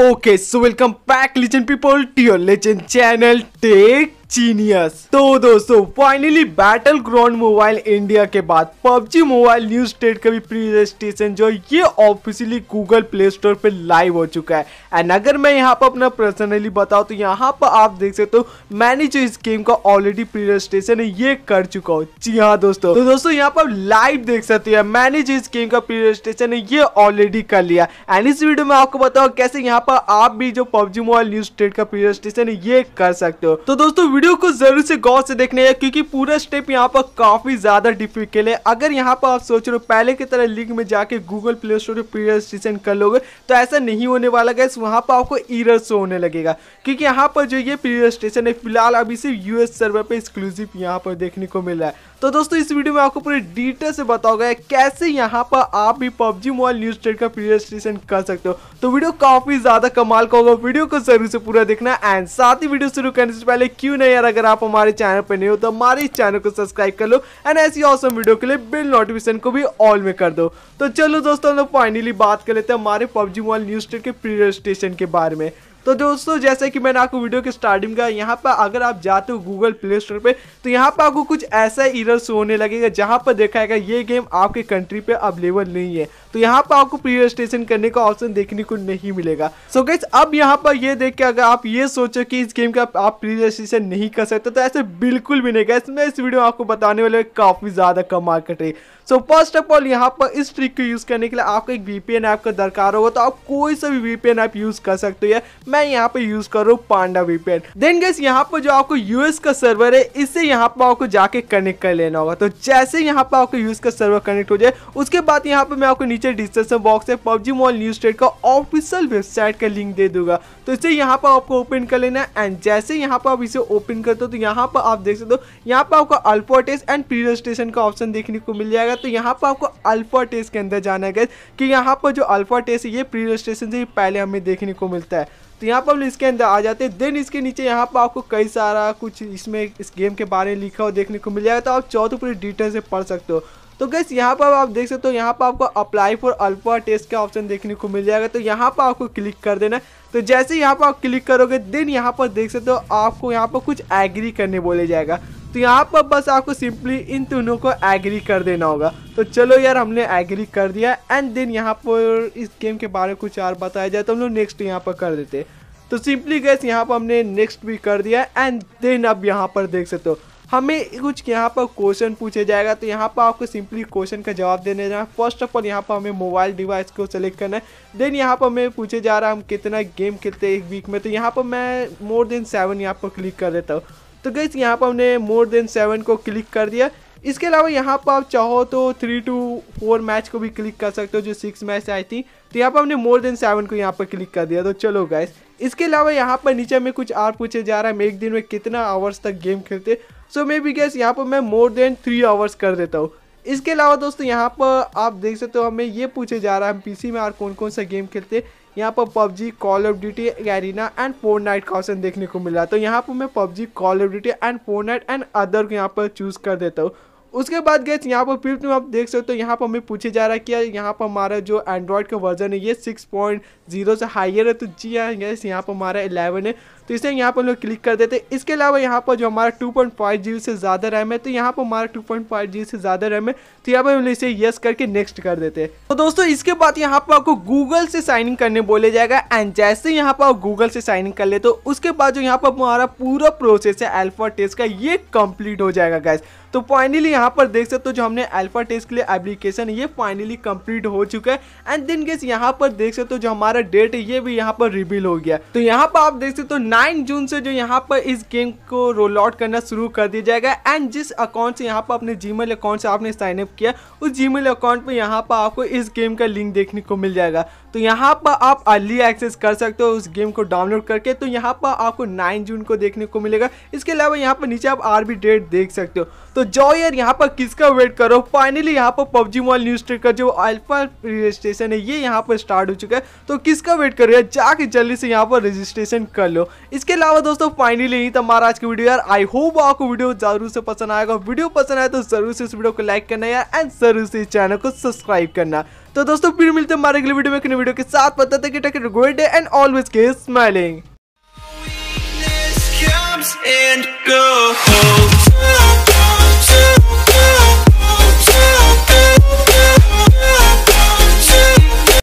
Okay, so welcome back legend people to your legend channel. Take genius तो दोस्तों finally battle ground mobile India के बाद PUBG mobile new state का भी pre जो ये ऑफिशियली गूगल प्ले स्टोर पे लाइव हो चुका है एंड अगर मैं यहाँ पर अपना पर्सनली बताऊँ तो यहाँ पर आप देख सकते हो तो मैंने जो इस गेम का ऑलरेडी प्री है ये कर चुका हूँ जी हाँ दोस्तों तो दोस्तों यहाँ पर लाइव देख सकते हो मैंने जो इस गेम का प्री है ये ऑलरेडी कर लिया एंड इस वीडियो में आपको बताओ कैसे यहाँ पर आप भी जो पबजी मोबाइल न्यू स्टेट का प्री है ये कर सकते हो तो दोस्तों वीडियो को जरूर से गौर से देखने है क्योंकि पूरा स्टेप यहाँ पर काफी ज्यादा डिफिकल्ट है अगर यहाँ पर आप सोच रहे हो पहले की तरह लिंक में जाके गूगल प्ले स्टोर पे रजिस्ट्रेशन कर लोगे तो ऐसा नहीं होने वाला गैस वहाँ पर आपको ईरर शो होने लगेगा क्योंकि यहाँ पर जो ये प्री है फिलहाल अभी सिर्फ यूएस सर्वर पर एक्सक्लूसिव यहाँ पर देखने को मिल रहा है तो दोस्तों इस वीडियो में आपको पूरे डिटेल से बताओगे कैसे यहाँ पर आप भी पबजी मोबाइल न्यूज ट्रेड का प्ले स्टेशन कर सकते हो तो वीडियो काफी ज्यादा कमाल का होगा वीडियो को जरूर से पूरा देखना एंड साथ ही वीडियो शुरू करने से पहले क्यों नहीं यार अगर आप हमारे चैनल पर नहीं हो तो हमारे चैनल को सब्सक्राइब कर लो एंड ऐसी ऑसम वीडियो के लिए बिल नोटिफिकेशन को भी ऑल में कर दो तो चलो दोस्तों हम फाइनली बात कर लेते हैं हमारे पबजी मोबाइल न्यूज के प्रीवियस स्टेशन के बारे में तो दोस्तों जैसे कि मैंने आपको वीडियो के स्टार्टिंग का यहाँ पर अगर आप जाते हो गूगल प्ले स्टोर पर तो यहाँ पर आपको कुछ ऐसा इरर होने लगेगा जहाँ पर देखा जाएगा ये गेम आपके कंट्री पे अवेलेबल नहीं है तो यहाँ पर आपको प्री रजिस्ट्रेशन करने का ऑप्शन देखने को नहीं मिलेगा सो गैस अब यहाँ पर ये देख के अगर आप ये सोचो कि इस गेम का आप प्री रजिस्ट्रेशन नहीं कर सकते तो ऐसे बिल्कुल भी नहीं गैस मैं इस वीडियो में आपको बताने वाले काफ़ी ज़्यादा कम मार्केट है सो फर्स्ट ऑफ ऑल यहाँ पर इस ट्रिक को यूज़ करने के लिए आपको एक वी ऐप का दरकार होगा तो आप कोई सा भी वी ऐप यूज़ कर सकते हो मैं यहाँ पर यूज़ कर रहा हूँ पांडा वीपीएन देन गैस यहाँ पर जो आपको यूएस का सर्वर है इससे यहाँ पर आपको जाके कनेक्ट कर लेना होगा तो जैसे यहाँ पर आपको यूएस का सर्वर कनेक्ट हो जाए उसके बाद यहाँ पर मैं आपको नीचे डिस्क्रिप्शन बॉक्स में पबजी मॉल न्यूज स्टेट का ऑफिशियल वेबसाइट का लिंक दे दूंगा तो इसे यहाँ पर आपको ओपन कर लेना है एंड जैसे यहाँ पर आप इसे ओपन करते हो तो यहाँ पर आप देख सकते हो यहाँ पर आपको alpha test and pre registration का ऑप्शन देखने को मिल जाएगा तो यहाँ पर आपको अल्फा टेस्ट के अंदर जाना है कि यहाँ पर जो अल्फा टेस्ट है ये प्री रजिस्ट्रेशन से पहले हमें देखने को मिलता है तो यहाँ पर हम इसके अंदर आ जाते हैं देन इसके नीचे यहाँ पर आपको कई सारा कुछ इसमें इस गेम के बारे में लिखा हुआ देखने को मिल जाएगा तो आप चौथे पूरी डिटेल से पढ़ सकते हो तो गैस यहाँ पर आप देख सकते हो यहाँ पर आपको अप्लाई फॉर अल्फा टेस्ट का ऑप्शन देखने को मिल जाएगा तो यहाँ पर आपको क्लिक कर देना तो जैसे यहाँ पर आप क्लिक करोगे देन यहाँ पर देख सकते हो आपको यहाँ पर कुछ एग्री करने बोले जाएगा तो यहाँ पर बस आपको सिंपली इन दोनों को एग्री कर देना होगा तो चलो यार हमने एग्री कर दिया एंड देन यहाँ पर इस गेम के बारे में कुछ और बताया जाए तो हम लोग नेक्स्ट यहाँ पर कर देते तो सिंपली गैस यहाँ पर हमने नेक्स्ट भी कर दिया एंड देन अब यहाँ पर देख सकते हो हमें कुछ यहाँ पर क्वेश्चन पूछे जाएगा तो यहाँ पर आपको सिंपली क्वेश्चन का जवाब देने जाना फर्स्ट ऑफ ऑल यहाँ पर हमें मोबाइल डिवाइस को सेलेक्ट करना है देन यहाँ पर हमें पूछे जा रहा है हम कितना गेम खेलते हैं एक वीक में तो यहाँ पर मैं मोर देन सेवन यहाँ पर क्लिक कर देता हूँ तो गई यहाँ पर हमने मोर देन सेवन को क्लिक कर दिया इसके अलावा यहाँ पर आप चाहो तो थ्री टू फोर मैच को भी क्लिक कर सकते हो जो सिक्स मैच आई थी तो यहाँ पर हमने मोर देन सेवन को यहाँ पर क्लिक कर दिया तो चलो गाइस इसके अलावा यहाँ पर नीचे में कुछ और पूछे जा रहा है हम एक दिन में कितना आवर्स तक गेम खेलते सो मे बी गैस यहाँ पर मैं मोर देन थ्री आवर्स कर देता हूँ इसके अलावा दोस्तों यहाँ पर आप देख सकते हो हमें ये पूछे जा रहा है हम पीसी में और कौन कौन सा गेम खेलते हैं यहाँ पर PUBG call of duty arena and Fortnite का ऑप्शन देखने को मिला तो यहाँ पर मैं PUBG call of duty and Fortnite and other को यहाँ पर चूज़ कर देता हूँ उसके बाद गए यहाँ पर फिफ्थ में आप देख सकते हो तो यहाँ पर हमें पूछे जा रहा है कि यहाँ पर हमारा जो एंड्रॉयड का वर्जन है ये सिक्स पॉइंट जीरो से हाइयर है तो जी हाँ गैस यहाँ पर हमारा इलेवन है तो इसे यहाँ पर हम लोग क्लिक कर देते इसके अलावा यहाँ पर जो हमारा टू पॉइंट फाइव जी से ज़्यादा रैम है तो यहाँ पर हमारा टू पॉइंट फाइव जी से ज़्यादा रैम है तो यहाँ पर हम इसे येस करके नेक्स्ट कर देते तो दोस्तों इसके बाद यहाँ पर आपको गूगल से साइन इन करने बोले जाएगा एंड जैसे यहाँ पर आप गूगल से साइन इन कर ले तो उसके बाद जो यहाँ पर हमारा पूरा प्रोसेस है एल्फा टेस्ट का ये कंप्लीट हो जाएगा गैस तो फाइनली यहाँ पर देख सकते हो जो हमने अल्फा टेस्ट के लिए एप्लीकेशन ये फाइनली कंप्लीट हो चुका है एंड देन गेस यहाँ पर देख सकते हो जो हमारा डेट है ये भी यहाँ पर रिवील हो गया तो यहाँ पर आप देख सकते हो 9 जून से जो यहाँ पर इस गेम को रोल आउट करना शुरू कर दिया जाएगा एंड जिस अकाउंट से यहाँ पर अपने जीमेल अकाउंट से आपने साइन अप किया उस जीमेल अकाउंट पर यहाँ पर आपको इस गेम का लिंक देखने को मिल जाएगा तो यहाँ पर आप अर्ली एक्सेस कर सकते हो उस गेम को डाउनलोड करके तो यहाँ पर आपको 9 जून को देखने को मिलेगा इसके अलावा यहाँ पर नीचे आप आर डेट देख सकते हो तो जाओ यार यहाँ पर किसका वेट करो फाइनली यहाँ पर पबजी मॉल न्यूज ट्रेड का जो अल्फा रजिस्ट्रेशन है ये यहाँ पर स्टार्ट हो चुका है तो किसका वेट करो यार जाके जल्दी से यहाँ पर रजिस्ट्रेशन कर लो इसके अलावा दोस्तों फाइनली नहीं था हमारा आज की वीडियो यार आई होप आपको वीडियो जरूर से पसंद आएगा वीडियो पसंद आए तो जरूर से इस वीडियो को लाइक करना यार एंड जरूर से इस चैनल को सब्सक्राइब करना तो दोस्तों फिर मिलते हैं हमारे अगले वीडियो में वीडियो के साथ पता था कि take good day and always के स्माइलिंग